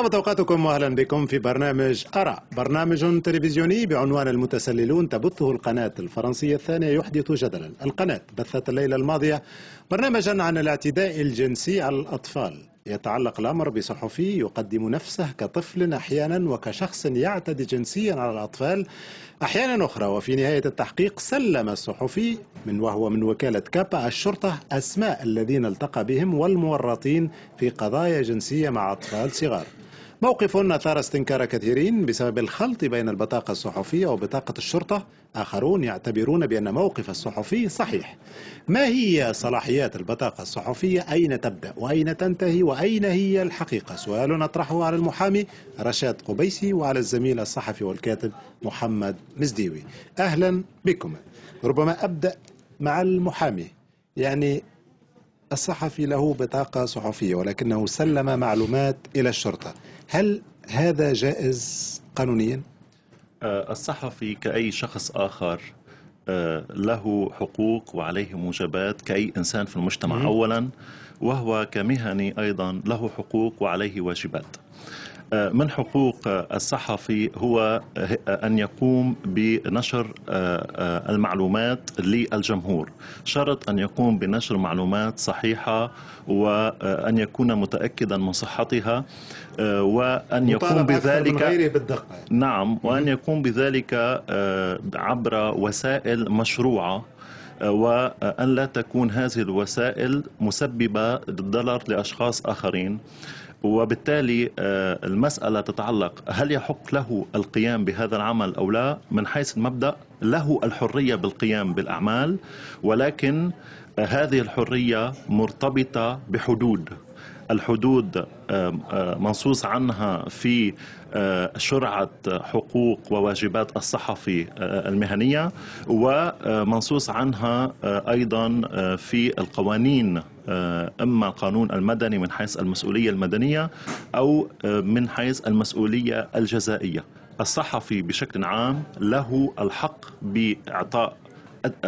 طابت اوقاتكم واهلا بكم في برنامج ارى برنامج تلفزيوني بعنوان المتسللون تبثه القناه الفرنسيه الثانيه يحدث جدلا القناه بثت الليله الماضيه برنامجا عن الاعتداء الجنسي على الاطفال يتعلق الامر بصحفي يقدم نفسه كطفل احيانا وكشخص يعتدي جنسيا على الاطفال احيانا اخرى وفي نهايه التحقيق سلم الصحفي من وهو من وكاله كابا الشرطه اسماء الذين التقى بهم والمورطين في قضايا جنسيه مع اطفال صغار موقف أثار استنكار كثيرين بسبب الخلط بين البطاقة الصحفية وبطاقة الشرطة آخرون يعتبرون بأن موقف الصحفي صحيح ما هي صلاحيات البطاقة الصحفية أين تبدأ وأين تنتهي وأين هي الحقيقة سؤال نطرحه على المحامي رشاد قبيسي وعلى الزميل الصحفي والكاتب محمد مزديوي أهلا بكم ربما أبدأ مع المحامي يعني الصحفي له بطاقة صحفية ولكنه سلم معلومات إلى الشرطة هل هذا جائز قانونيا؟ آه، الصحفي كأي شخص آخر آه، له حقوق وعليه موجبات كأي إنسان في المجتمع أولا وهو كمهني أيضا له حقوق وعليه واجبات آه، من حقوق الصحفي هو أن يقوم بنشر آه، آه، المعلومات للجمهور شرط أن يقوم بنشر معلومات صحيحة وأن يكون متأكدا من صحتها وأن يقوم بذلك بالدقة. نعم وأن يقوم بذلك عبر وسائل مشروعة وأن لا تكون هذه الوسائل مسببة للضرر لأشخاص آخرين وبالتالي آه، المسألة تتعلق هل يحق له القيام بهذا العمل أو لا من حيث المبدأ له الحرية بالقيام بالأعمال ولكن آه، هذه الحرية مرتبطة بحدود الحدود منصوص عنها في شرعة حقوق وواجبات الصحفي المهنية ومنصوص عنها أيضا في القوانين اما القانون المدني من حيث المسؤوليه المدنيه او من حيث المسؤوليه الجزائيه. الصحفي بشكل عام له الحق باعطاء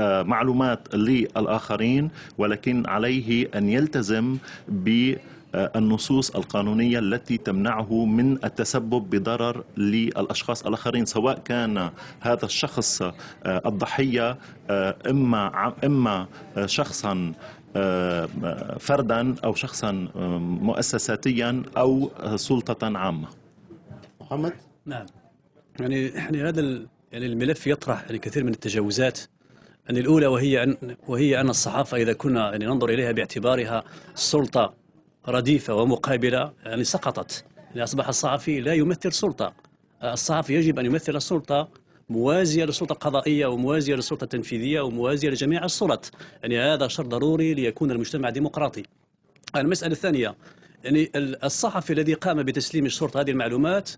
معلومات للاخرين ولكن عليه ان يلتزم ب النصوص القانونية التي تمنعه من التسبب بضرر للأشخاص الآخرين سواء كان هذا الشخص آه، الضحية آه، إما إما آه، شخصا فردا أو شخصا مؤسساتيا أو سلطة عامة محمد نعم يعني احنا يعني هذا يعني الملف يطرح يعني كثير من التجاوزات يعني الأولى وهي أن وهي أن الصحافة إذا كنا يعني ننظر إليها باعتبارها سلطة رديفة ومقابلة يعني سقطت يعني أصبح الصحفي لا يمثل سلطة الصحفي يجب أن يمثل السلطة موازية للسلطة القضائية وموازية للسلطة التنفيذية وموازية لجميع السلط يعني هذا شرط ضروري ليكون المجتمع ديمقراطي المسألة الثانية يعني الصحفي الذي قام بتسليم الشرطة هذه المعلومات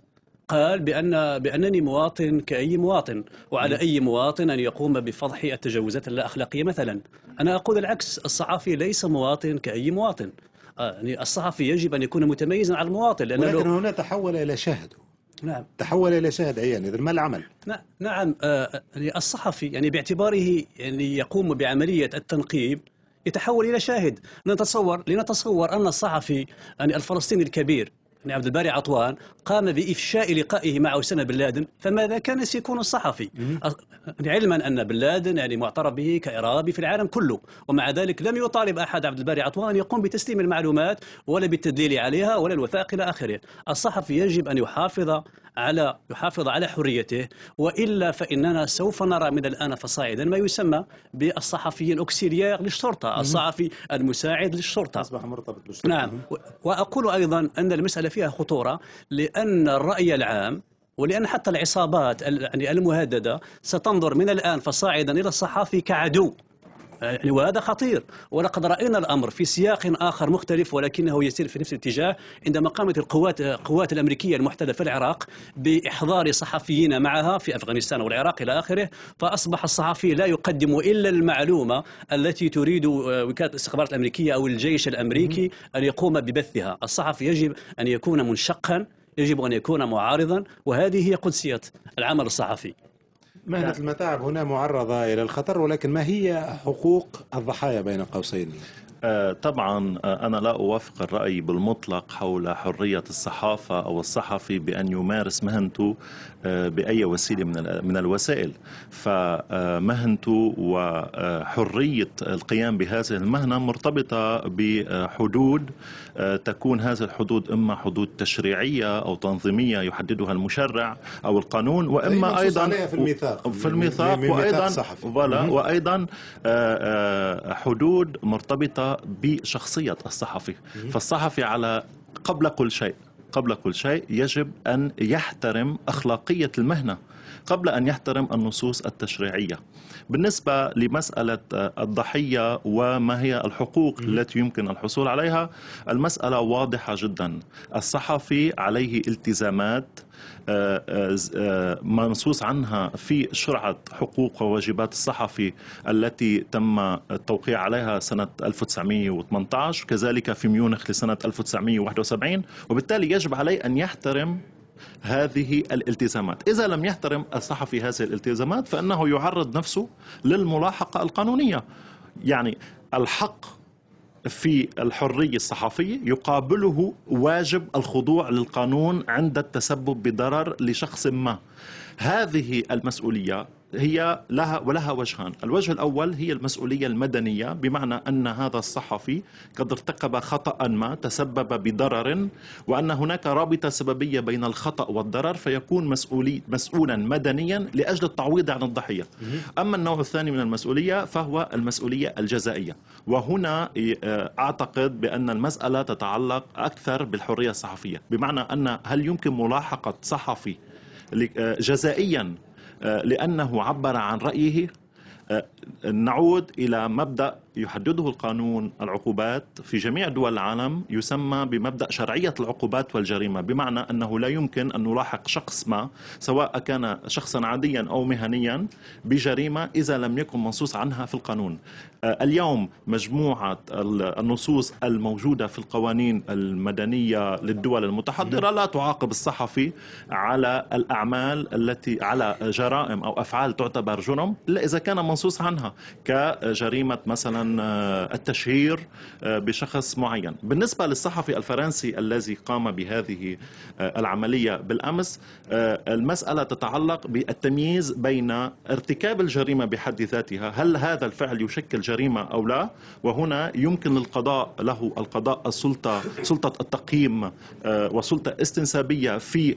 قال بأن بأنني مواطن كأي مواطن وعلى أي مواطن أن يقوم بفضح التجاوزات اللا أخلاقية مثلا أنا أقول العكس الصحفي ليس مواطن كأي مواطن آه، يعني الصحفي يجب أن يكون متميزا على المواطن لانه لكن هنا تحول إلى شاهد نعم تحول الى شاهد عيان اذا ما العمل نعم آه، يعني الصحفي يعني باعتباره يعني يقوم بعمليه التنقيب يتحول الى شاهد لنتصور لنتصور ان الصحفي يعني الفلسطيني الكبير بن عبد الباري عطوان قام بإفشاء لقائه مع أسامة بن لادن فماذا كان سيكون الصحفي علما أن بن لادن يعني معترف به كإرهابي في العالم كله ومع ذلك لم يطالب أحد عبد الباري عطوان يقوم بتسليم المعلومات ولا بالتدليل عليها ولا الوثائق إلى آخره الصحفي يجب أن يحافظ على يحافظ على حريته والا فاننا سوف نرى من الان فصاعدا ما يسمى بالصحفي الاوكسيليير للشرطه، الصحفي المساعد للشرطه. اصبح مرتبط بالشرطه. نعم واقول ايضا ان المساله فيها خطورة لأن الرأي العام ولأن حتى العصابات يعني المهددة ستنظر من الآن فصاعدا إلى الصحافي كعدو يعني وهذا خطير ولقد رأينا الأمر في سياق آخر مختلف ولكنه يسير في نفس الاتجاه عندما قامت القوات القوات الأمريكية المحتلة في العراق بإحضار صحفيين معها في أفغانستان والعراق إلى آخره فأصبح الصحفي لا يقدم إلا المعلومة التي تريد آه، وكالة الاستخبارات الأمريكية أو الجيش الأمريكي أن يقوم ببثها الصحفي يجب أن يكون منشقا يجب أن يكون معارضا وهذه هي قدسية العمل الصحفي مهنة المتاعب هنا معرضة إلى الخطر ولكن ما هي حقوق الضحايا بين قوسين آه، طبعا آه، أنا لا أوافق الرأي بالمطلق حول حرية الصحافة أو الصحفي بأن يمارس مهنته آه، بأي وسيلة من من الوسائل فمهنته وحرية القيام بهذه المهنة مرتبطة بحدود تكون هذه الحدود إما حدود تشريعية أو تنظيمية يحددها المشرع أو القانون وإما أيضا في الميثاق في الميثاق وأيضا وأيضا حدود مرتبطة بشخصية الصحفي فالصحفي على قبل كل شيء قبل كل شيء يجب أن يحترم أخلاقية المهنة قبل أن يحترم النصوص التشريعية بالنسبة لمسألة آه، الضحية وما هي الحقوق التي يمكن الحصول عليها المسألة واضحة جدا الصحفي عليه التزامات آه، آه، منصوص عنها في شرعة حقوق وواجبات الصحفي التي تم التوقيع عليها سنة 1918 كذلك في ميونخ لسنة 1971 وبالتالي يجب عليه أن يحترم هذه الالتزامات إذا لم يحترم الصحفي هذه الالتزامات فإنه يعرض نفسه للملاحقة القانونية يعني الحق في الحرية الصحفية يقابله واجب الخضوع للقانون عند التسبب بضرر لشخص ما هذه المسؤولية هي لها ولها وجهان الوجه الأول هي المسؤولية المدنية بمعنى أن هذا الصحفي قد ارتكب خطأ ما تسبب بضرر وأن هناك رابطة سببية بين الخطأ والضرر فيكون مسؤولي مسؤولا مدنيا لأجل التعويض عن الضحية أما النوع الثاني من المسؤولية فهو المسؤولية الجزائية وهنا آه، أعتقد بأن المسألة تتعلق أكثر بالحرية الصحفية بمعنى أن هل يمكن ملاحقة صحفي آه، جزائيا آه، لأنه عبر عن رأيه آه، نعود إلى مبدأ يحدده القانون العقوبات في جميع دول العالم يسمى بمبدأ شرعية العقوبات والجريمة بمعنى أنه لا يمكن أن نلاحق شخص ما سواء كان شخصا عاديا أو مهنيا بجريمة إذا لم يكن منصوص عنها في القانون آه، اليوم مجموعة النصوص الموجودة في القوانين المدنية للدول المتحضرة لا تعاقب الصحفي على الأعمال التي على جرائم أو أفعال تعتبر جرم إلا إذا كان منصوص عنها عنها كجريمة مثلا آه، التشهير آه، بشخص معين بالنسبة للصحفي الفرنسي الذي قام بهذه آه، العملية بالأمس المسألة تتعلق بالتمييز بين ارتكاب الجريمة بحد ذاتها هل هذا الفعل يشكل جريمة أو لا وهنا يمكن للقضاء له القضاء السلطة سلطة التقييم وسلطة استنسابية في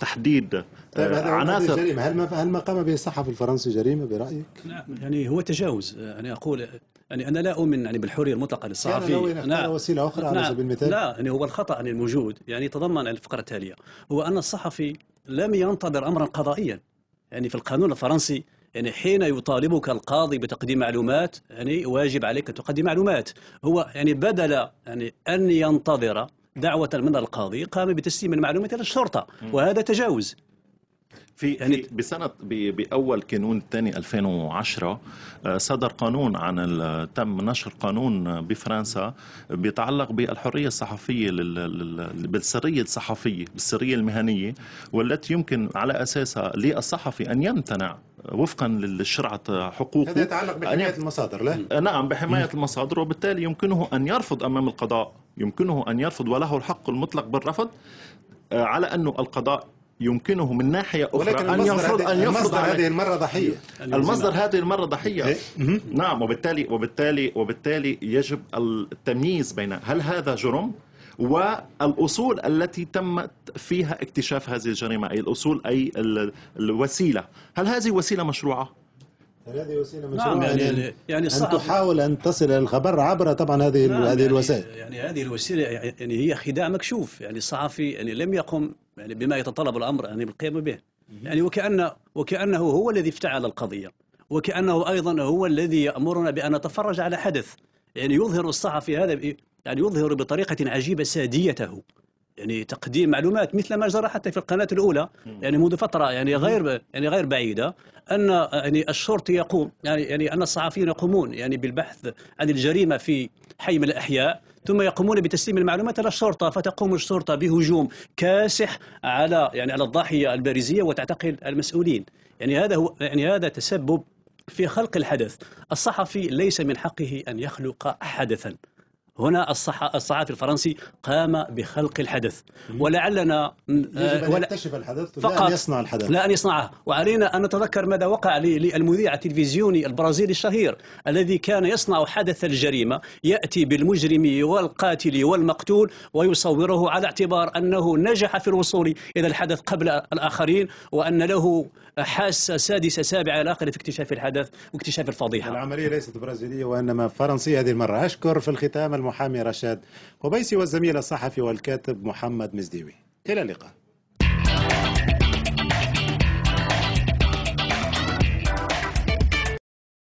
تحديد طيب عناصر هل ما هل ما قام به الصحفي الفرنسي جريمة برأيك؟ لا يعني يعني هو تجاوز يعني اقول آه، يعني انا لا اؤمن يعني بالحريه المطلقه للصحفي يعني انا وسيله اخرى على نعم. سبيل المثال لا يعني هو الخطا يعني الموجود يعني تضمن الفقره التاليه هو ان الصحفي لم ينتظر امرا قضائيا يعني في القانون الفرنسي يعني حين يطالبك القاضي بتقديم معلومات يعني واجب عليك أن تقدم معلومات هو يعني بدل يعني أن ينتظر دعوة من القاضي قام بتسليم المعلومات إلى الشرطة وهذا تجاوز في يعني بسنه باول كانون الثاني 2010 آه، صدر قانون عن تم نشر قانون بفرنسا بيتعلق بالحريه الصحفيه بالسريه الصحفيه بالسريه المهنيه والتي يمكن على اساسها للصحفي ان يمتنع وفقا للشرعة حقوقه هذا يتعلق بحماية المصادر لا؟ آه، نعم بحماية المصادر وبالتالي يمكنه أن يرفض أمام القضاء يمكنه أن يرفض وله الحق المطلق بالرفض آه، على أنه القضاء يمكنه من ناحية أخرى ولكن أن يفرض أن يفرض المصدر هذه المرة ضحية المصدر هذه المرة ضحية نعم وبالتالي وبالتالي وبالتالي يجب التمييز بين هل هذا جرم والأصول التي تم فيها اكتشاف هذه الجريمة أي الأصول أي الوسيلة هل هذه وسيلة مشروعة؟ هذه وسيله مشروعه نعم يعني يعني, يعني ان تحاول ان تصل الى الخبر عبر طبعا هذه نعم هذه يعني الوسائل يعني هذه الوسيله يعني, يعني هي خداع مكشوف يعني الصحفي يعني لم يقم يعني بما يتطلب الامر يعني بالقيام به يعني وكأن وكأنه هو الذي افتعل القضية وكأنه أيضا هو الذي يأمرنا بأن نتفرج على حدث يعني يظهر الصحفي هذا يعني يظهر بطريقة عجيبة ساديته يعني تقديم معلومات مثل ما جرى حتى في القناه الاولى يعني منذ فتره يعني غير يعني غير بعيده ان يعني الشرطي يقوم يعني يعني ان الصحفيين يقومون يعني بالبحث عن الجريمه في حي من الاحياء ثم يقومون بتسليم المعلومات الى الشرطه فتقوم الشرطه بهجوم كاسح على يعني على الضاحيه البارزيه وتعتقل المسؤولين يعني هذا هو يعني هذا تسبب في خلق الحدث الصحفي ليس من حقه ان يخلق حدثا هنا الصحفي الفرنسي قام بخلق الحدث ولعلنا آه، ولا أن يكتشف الحدث فقط لا أن يصنع الحدث لا أن يصنعه وعلينا أن نتذكر ماذا وقع للمذيع التلفزيوني البرازيلي الشهير الذي كان يصنع حدث الجريمة يأتي بالمجرم والقاتل والمقتول ويصوره على اعتبار أنه نجح في الوصول إلى الحدث قبل الآخرين وأن له حاسة سادسة سابعة إلى آخره في اكتشاف الحدث واكتشاف الفضيحة العملية ليست برازيلية وإنما فرنسية هذه المرة أشكر في الختام المحاضرة المحامي رشاد قبيسي والزميل الصحفي والكاتب محمد مزديوي إلى اللقاء